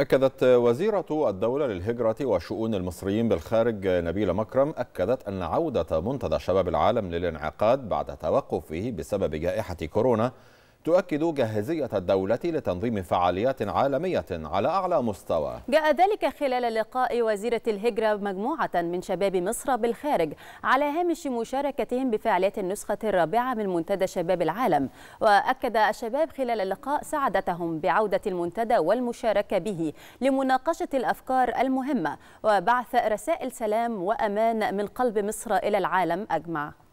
أكدت وزيرة الدولة للهجرة وشؤون المصريين بالخارج نبيلة مكرم أكدت أن عودة منتدى شباب العالم للانعقاد بعد توقفه بسبب جائحة كورونا تؤكد جاهزية الدولة لتنظيم فعاليات عالمية على أعلى مستوى جاء ذلك خلال لقاء وزيرة الهجرة مجموعة من شباب مصر بالخارج على هامش مشاركتهم بفعاليات النسخة الرابعة من منتدى شباب العالم وأكد الشباب خلال اللقاء سعادتهم بعودة المنتدى والمشاركة به لمناقشة الأفكار المهمة وبعث رسائل سلام وأمان من قلب مصر إلى العالم أجمع